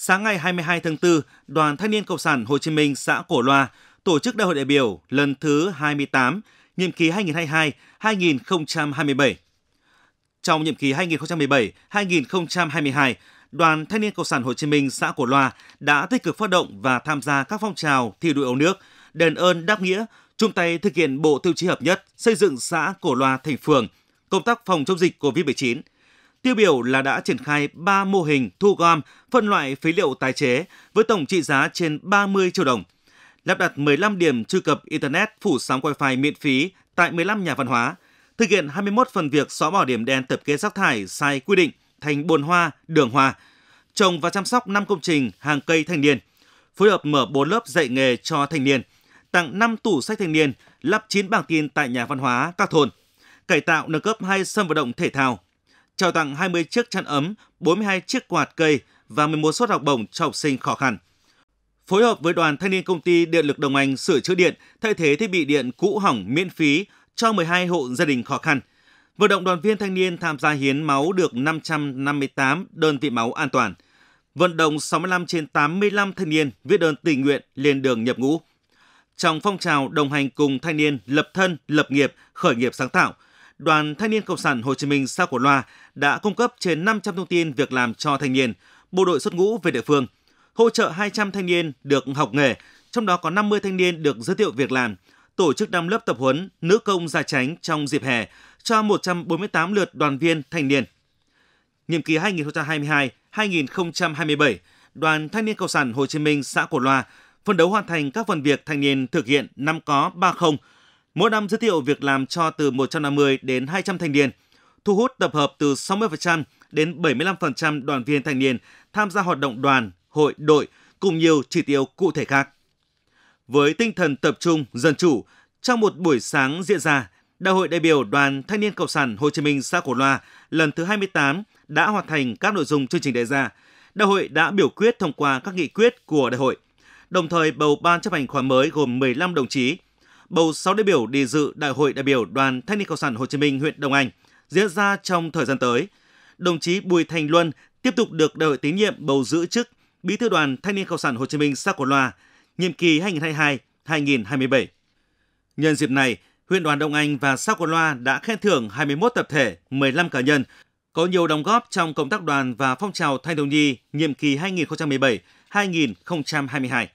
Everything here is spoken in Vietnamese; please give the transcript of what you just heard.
Sáng ngày 22 tháng 4, Đoàn Thanh niên Cộng sản Hồ Chí Minh xã Cổ Loa tổ chức Đại hội đại biểu lần thứ 28, nhiệm kỳ 2022-2027. Trong nhiệm kỳ 2017-2022, Đoàn Thanh niên Cộng sản Hồ Chí Minh xã Cổ Loa đã tích cực phát động và tham gia các phong trào thi đua yêu nước, đền ơn đáp nghĩa, chung tay thực hiện bộ tiêu chí hợp nhất, xây dựng xã Cổ Loa thành phường, công tác phòng chống dịch COVID-19– Tiêu biểu là đã triển khai 3 mô hình thu gom, phân loại phế liệu tái chế với tổng trị giá trên 30 triệu đồng. Lắp đặt 15 điểm truy cập Internet phủ sóng Wi-Fi miễn phí tại 15 nhà văn hóa, thực hiện 21 phần việc xóa bỏ điểm đen tập kết rác thải sai quy định thành bồn hoa, đường hoa, trồng và chăm sóc 5 công trình hàng cây thanh niên, phối hợp mở 4 lớp dạy nghề cho thanh niên, tặng 5 tủ sách thanh niên, lắp 9 bảng tin tại nhà văn hóa các thôn, cải tạo nâng cấp hai sân vận động thể thao, trao tặng 20 chiếc chăn ấm, 42 chiếc quạt cây và 11 suất học bổng cho học sinh khó khăn. Phối hợp với đoàn thanh niên công ty Điện lực Đồng Anh sửa chữa điện, thay thế thiết bị điện cũ hỏng miễn phí cho 12 hộ gia đình khó khăn. Vận động đoàn viên thanh niên tham gia hiến máu được 558 đơn vị máu an toàn. Vận động 65 trên 85 thanh niên viết đơn tình nguyện lên đường nhập ngũ. Trong phong trào đồng hành cùng thanh niên lập thân, lập nghiệp, khởi nghiệp sáng tạo – Đoàn Thanh niên Cộng sản Hồ Chí Minh xã Cổ Loa đã cung cấp trên 500 thông tin việc làm cho thanh niên, bộ đội xuất ngũ về địa phương, hỗ trợ 200 thanh niên được học nghề, trong đó có 50 thanh niên được giới thiệu việc làm, tổ chức 5 lớp tập huấn nữ công gia tránh trong dịp hè cho 148 lượt đoàn viên thanh niên. Nhiệm kỳ 2022-2027, Đoàn Thanh niên Cộng sản Hồ Chí Minh xã Cổ Loa phân đấu hoàn thành các phần việc thanh niên thực hiện năm có 30 mỗi năm giới thiệu việc làm cho từ 150 đến 200 thanh niên, thu hút tập hợp từ 60% đến 75% đoàn viên thanh niên tham gia hoạt động đoàn, hội, đội cùng nhiều chỉ tiêu cụ thể khác. Với tinh thần tập trung, dân chủ, trong một buổi sáng diễn ra, Đại hội đại biểu Đoàn Thanh niên Cộng sản Hồ Chí Minh xã Cổ Loa lần thứ 28 đã hoàn thành các nội dung chương trình đề ra. Đại hội đã biểu quyết thông qua các nghị quyết của đại hội, đồng thời bầu ban chấp hành khóa mới gồm 15 đồng chí – bầu 6 đại biểu đi dự Đại hội đại biểu Đoàn Thanh niên Cộng sản Hồ Chí Minh huyện Đông Anh diễn ra trong thời gian tới. Đồng chí Bùi Thành Luân tiếp tục được đại hội tín nhiệm bầu giữ chức Bí thư Đoàn Thanh niên Cộng sản Hồ Chí Minh xã Cổ Loa, nhiệm kỳ 2022-2027. Nhân dịp này, huyện đoàn Đông Anh và xã Cổ Loa đã khen thưởng 21 tập thể, 15 cá nhân có nhiều đóng góp trong công tác đoàn và phong trào thanh thiếu nhi nhiệm kỳ 2017-2022.